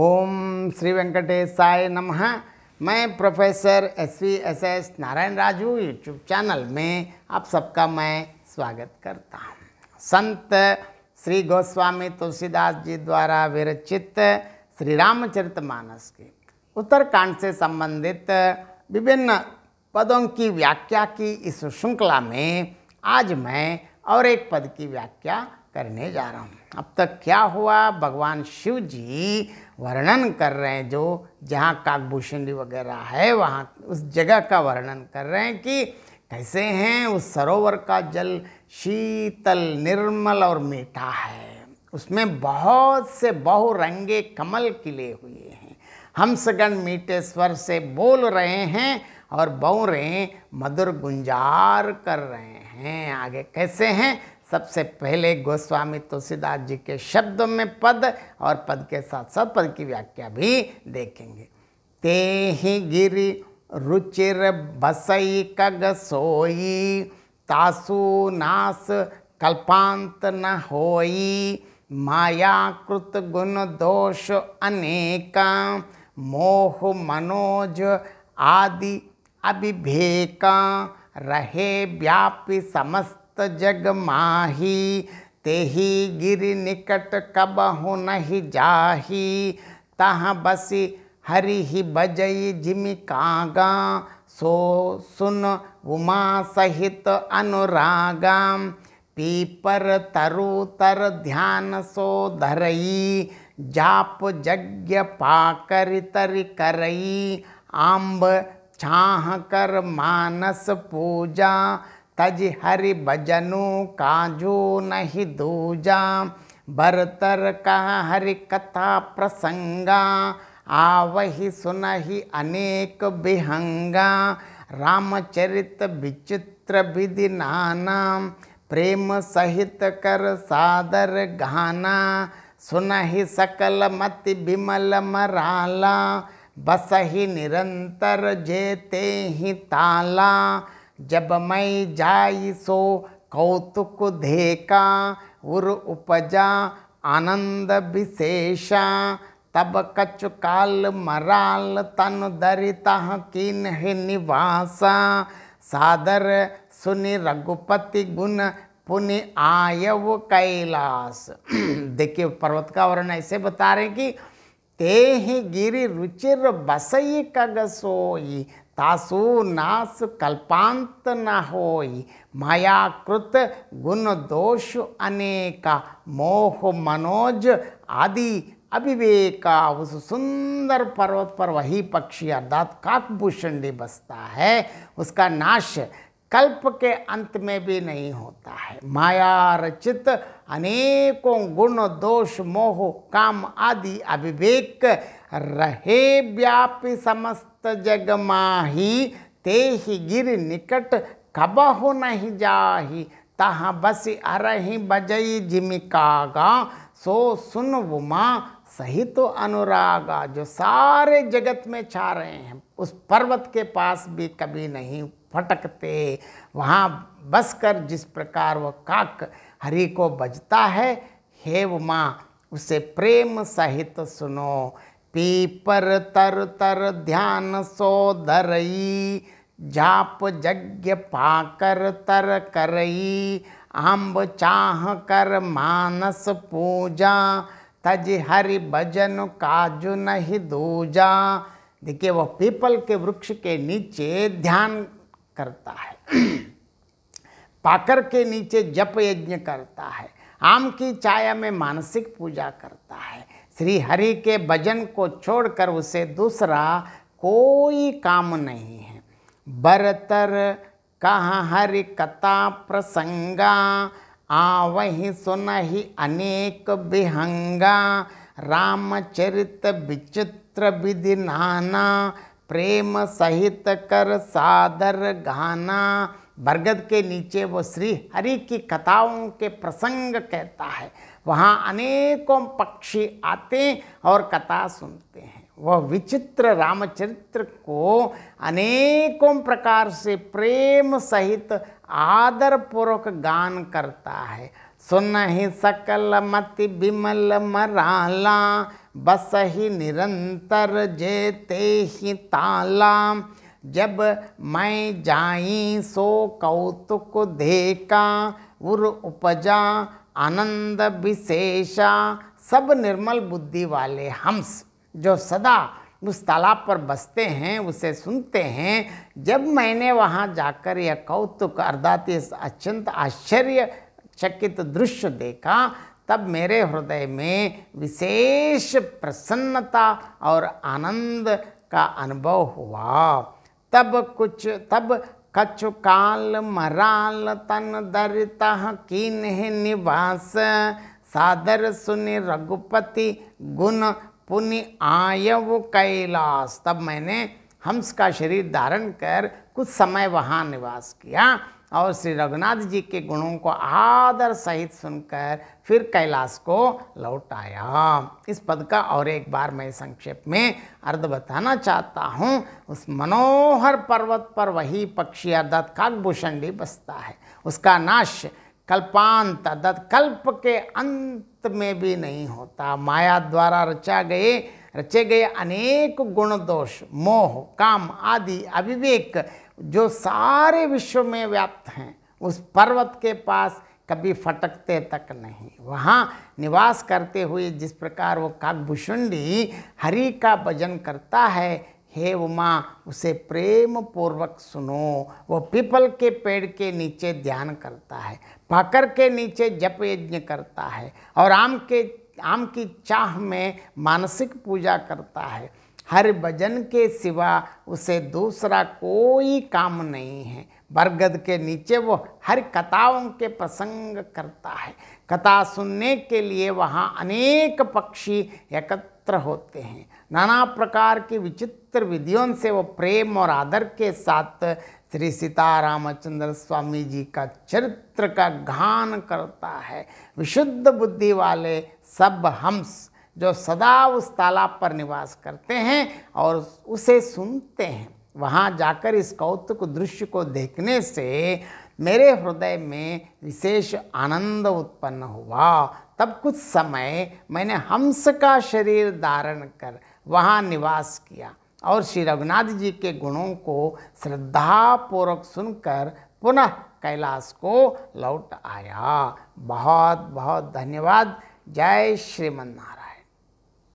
ओम श्री वेंकटेशय नम मैं professor S V S S Narayana Raju YouTube channel में आप सबका मैं स्वागत करता हूँ संत श्री गोस्वामी तुलसीदास जी द्वारा विरचित श्री रामचरित मानस के उत्तरकांड से संबंधित विभिन्न पदों की व्याख्या की इस श्रृंखला में आज मैं और एक पद की व्याख्या करने जा रहा हूँ अब तक क्या हुआ भगवान शिव जी वर्णन कर रहे हैं जो जहाँ काकभूषणी वगैरह है वहाँ उस जगह का वर्णन कर रहे हैं कि कैसे हैं उस सरोवर का जल शीतल निर्मल और मीठा है उसमें बहुत से बहुरंगे कमल खिले हुए हैं हमसगण मीठे स्वर से बोल रहे हैं और बौ रहे मधुर गुंजार कर रहे हैं आगे कैसे हैं सबसे पहले गोस्वामी तुलसीदास जी के शब्दों में पद और पद के साथ साथ पद की व्याख्या भी देखेंगे ते ही गिरी रुचिर बसई कग सोई तासु नास कल्पांत न होई माया कृत गुण दोष अनेक मोह मनोज आदि अभिभेक रहे व्यापी समस्त समस्त जग माही तेहि गिरि निकट कबहु नहीं जाही तहाँ बसी हरि ही बजई जिमि कागा सो सुन उमा सहित अनुरागा पीपर तरु तर ध्यान सो धरई जाप यज्ञ पाकर तर करई आम्ब छाह कर मानस पूजा तज हरि भजनु काजो नहीं दूजा भरतर कह हरि कथा प्रसंगा आवहि सुनहि अनेक बिहंगा रामचरित विचित्र विधि नाना प्रेम सहित कर सादर गाना सुनहि सकल मति बिमल मराला बसहि निरंतर जेते ही ताला जब मैं जाई सो कौतुक देखा उर उपजा आनंद विशेषा तब कछु काल मराल तन दरिता किन है निवासा सादर सुनि रघुपति गुण पुण्य आयव कैलास देखिए पर्वत का वर्ण ऐसे बता रहे कि ते ही गिरि रुचिर बसई कग सोई तासु नास कल्पांत न होई माया कृत गुण दोष अनेका मोह मनोज आदि अभिवेक उस सुंदर पर्वत पर वही पक्षी अर्थात काकभूषण बसता है उसका नाश कल्प के अंत में भी नहीं होता है माया रचित अनेकों गुण दोष मोह काम आदि अविवेक रहे व्यापी समस्त जग माही ते ही गिर निकट कबहु नहीं जाही तहाँ बस अरहि बजई झिमिकागा सो सुन वुमा सही तो अनुरागा जो सारे जगत में छा रहे हैं उस पर्वत के पास भी कभी नहीं फटकते वहाँ बस कर जिस प्रकार वह काक हरि को बजता है हेव माँ उसे प्रेम सहित सुनो पीपर तर तर ध्यान सो धरई जाप यज्ञ पाकर तर करई आम्ब चाह कर मानस पूजा तज हरि भजन काजु नहीं दूजा देखिए वह पीपल के वृक्ष के नीचे ध्यान करता है पाकर के नीचे जप यज्ञ करता है आम की छाया में मानसिक पूजा करता है श्री हरि के भजन को छोड़कर उसे दूसरा कोई काम नहीं है बरतर कहा हरि कथा प्रसंगा आवहि सुनहि अनेक बिहंगा रामचरित विचित्र विधि नाना प्रेम सहित कर सादर गाना बरगद के नीचे वो श्री हरि की कथाओं के प्रसंग कहता है वहाँ अनेकों पक्षी आते और कथा सुनते हैं वह विचित्र रामचरित्र को अनेकों प्रकार से प्रेम सहित आदरपूर्वक गान करता है सुन ही सकल मति बिमल मराला बस ही निरंतर जेते ही ताला जब मैं जाई सो कौतुक देखा उर उपजा आनंद विशेषा सब निर्मल बुद्धि वाले हंस जो सदा उस तालाब पर बसते हैं उसे सुनते हैं जब मैंने वहाँ जाकर यह कौतुक अर्दाती अत्यंत आश्चर्य चकित दृश्य देखा तब मेरे हृदय में विशेष प्रसन्नता और आनंद का अनुभव हुआ तब कुछ तब कछु काल मराल तन दरिता कीन है निवास सादर सुनि रघुपति गुण पुण्य आयव कैलाश तब मैंने हंस का शरीर धारण कर कुछ समय वहाँ निवास किया और श्री रघुनाथ जी के गुणों को आदर सहित सुनकर फिर कैलाश को लौट आया इस पद का और एक बार मैं संक्षेप में अर्ध बताना चाहता हूँ उस मनोहर पर्वत पर वही पक्षी अर्थात काकभूषणी बसता है उसका नाश कल्पांत अर्थात कल्प के अंत में भी नहीं होता माया द्वारा रचा गए रचे गए अनेक गुण दोष मोह काम आदि अविवेक जो सारे विश्व में व्याप्त हैं उस पर्वत के पास कभी फटकते तक नहीं वहाँ निवास करते हुए जिस प्रकार वो काकभूषुंडी हरि का भजन करता है हे उमा उसे प्रेम पूर्वक सुनो वो पीपल के पेड़ के नीचे ध्यान करता है पाकर के नीचे जप यज्ञ करता है और आम के आम की चाह में मानसिक पूजा करता है हर भजन के सिवा उसे दूसरा कोई काम नहीं है बरगद के नीचे वो हर कथाओं के प्रसंग करता है कथा सुनने के लिए वहाँ अनेक पक्षी एकत्र होते हैं नाना प्रकार की विचित्र विधियों से वो प्रेम और आदर के साथ श्री सीतारामचंद्र स्वामी जी का चरित्र का घान करता है विशुद्ध बुद्धि वाले सब हम्स जो सदा उस तालाब पर निवास करते हैं और उसे सुनते हैं वहाँ जाकर इस कौतुक दृश्य को देखने से मेरे हृदय में विशेष आनंद उत्पन्न हुआ तब कुछ समय मैंने हंस का शरीर धारण कर वहाँ निवास किया और श्री रघुनाथ जी के गुणों को श्रद्धापूर्वक सुनकर पुनः कैलाश को लौट आया बहुत बहुत धन्यवाद जय श्रीमन्नारायण नारायण